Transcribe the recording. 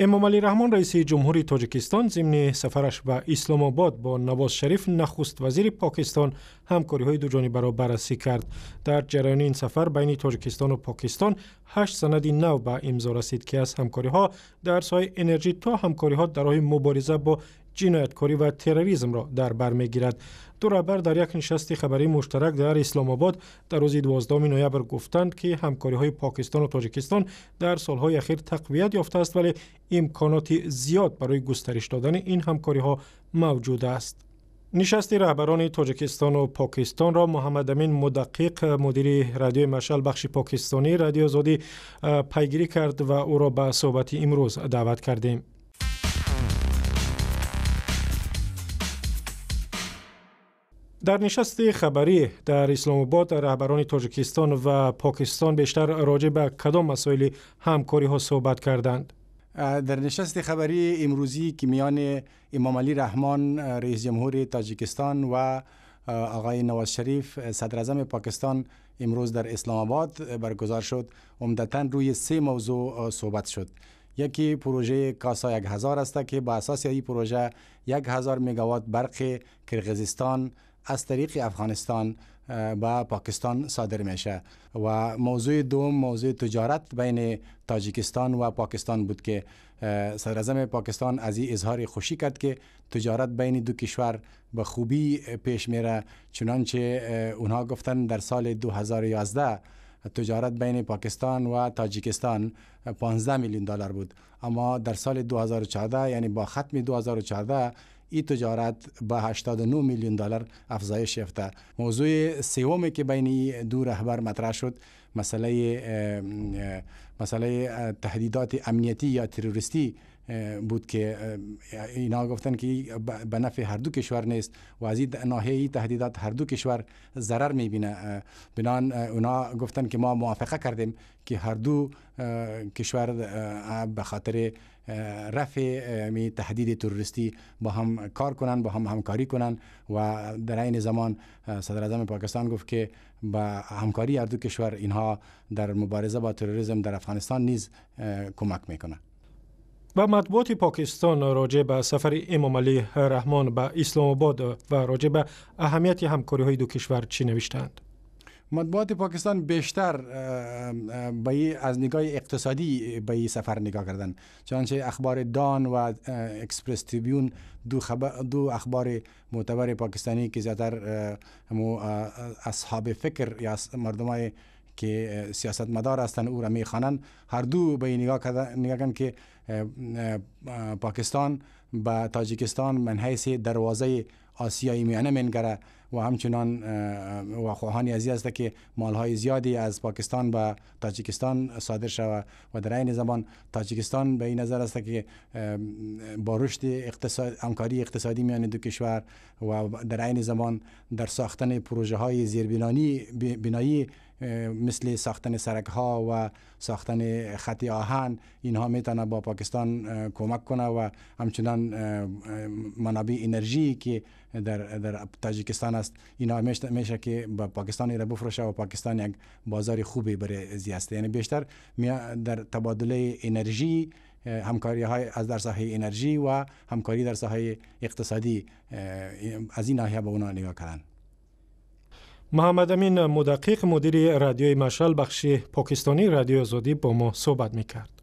علی رحمان رئیس جمهوری تاجیکستان ضمن سفرش به اسلام آباد با نواز شریف نخست وزیر پاکستان همکاری های جانبه را بررسی کرد در جریان این سفر بین تاجیکستان و پاکستان هشت سند نو به امضا رسید که از همکاری ها در سایه انرژی تا همکاری ها در راه مبارزه با جنایتکاری و تروریسم را در بر میگیرد دو رهبر در یک نشست خبری مشترک در اسلام آباد در روز 12 نوامبر گفتند که همکاری های پاکستان و تاجیکستان در سالهای اخیر تقویت یافته است ولی امکانات زیاد برای گسترش دادن این همکاری ها موجود است نشست رهبران تاجیکستان و پاکستان را محمد امین مدقیق مدیر رادیو مشعل بخش پاکستانی رادیو آزادی پیگیری کرد و او را به صحبت امروز دعوت کردیم در نشست خبری در اسلام آباد رهبران تاجیکستان و پاکستان بیشتر راجع به کدام مسائل همکاری ها صحبت کردند در نشست خبری امروزی که میان امام علی رحمان رئیس جمهور تاجیکستان و آقای نواز شریف صدر پاکستان امروز در اسلام آباد برگزار شد عمدتا روی سه موضوع صحبت شد یکی پروژه کاسا یک هزار است که با اساس این پروژه یک هزار مگاوات برق کرغزستان از طریق افغانستان با پاکستان صادر میشه و موضوع دوم موضوع تجارت بین تاجیکستان و پاکستان بود که صدر پاکستان از این اظهار خوشی کرد که تجارت بین دو کشور به خوبی پیش میره چنانچه اونها گفتن در سال 2011 تجارت بین پاکستان و تاجیکستان 15 میلیون دلار بود اما در سال 2014 یعنی با ختم 2014 این تجارت به 89 میلیون دلار افزایش یافته موضوع سومی که بین دو رهبر مطرح شد مسئله مسئله تهدیدات امنیتی یا تروریستی بود که اینا گفتن که به نفع هر دو کشور نیست و از این تهدیدات هر دو کشور ضرر میبینه بنان اونا گفتن که ما موافقه کردیم که هر دو کشور به خاطر رفع می تهدید تروریستی با هم کار کنن با هم همکاری کنن و در این زمان صدر اعظم پاکستان گفت که با همکاری هر دو کشور اینها در مبارزه با تروریسم در افغانستان نیز کمک میکنه و مطبوعات پاکستان راجع به سفر امام علی رحمان به اسلام آباد و راجع به اهمیت همکاری های دو کشور چی نوشتند؟ مطبوعات پاکستان بیشتر به از نگاه اقتصادی به این سفر نگاه کردن چنانچه اخبار دان و اکسپرس تیبیون دو, دو اخبار معتبر پاکستانی که زیادتر اصحاب فکر یا مردمای که سیاست مدار هستن او را میخوانند هر دو به نگاه کردن که پاکستان به تاجیکستان من حیث دروازه آسیایی میانه منگره و همچنان و خواهانی ازی است که های زیادی از پاکستان به تاجیکستان صادر شود و در این زمان تاجیکستان به این نظر است که با رشد اقتصاد همکاری اقتصادی میان دو کشور و در این زمان در ساختن پروژه های زیربنایی بنایی مثل ساختن سرک ها و ساختن خط آهن اینها میتونه با پاکستان کمک کنه و همچنان منابع انرژی که در, در تاجیکستان است اینا همیشه, میشه که با پاکستانی را بفروشه و پاکستان یک بازار خوبی برای است یعنی بیشتر در تبادله انرژی همکاری های از در ساحه انرژی و همکاری در ساحه اقتصادی از این ناحیه به اونا نگاه کردن محمد امین مدقیق مدیر رادیوی مشال بخش پاکستانی رادیو زودی با ما صحبت میکرد